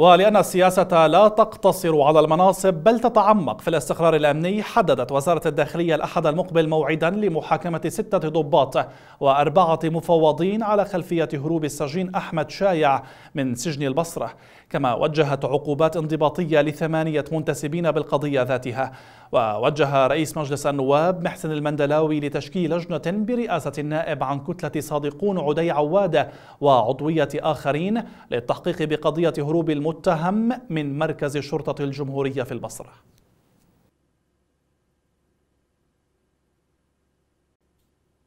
ولأن السياسة لا تقتصر على المناصب بل تتعمق في الاستقرار الأمني حددت وزارة الداخلية الأحد المقبل موعدا لمحاكمة ستة ضباط وأربعة مفوضين على خلفية هروب السجين أحمد شايع من سجن البصرة كما وجهت عقوبات انضباطية لثمانية منتسبين بالقضية ذاتها ووجه رئيس مجلس النواب محسن المندلاوي لتشكيل لجنة برئاسة النائب عن كتلة صادقون عدي عوادة وعضوية آخرين للتحقيق بقضية هروب المتهم من مركز شرطة الجمهورية في البصرة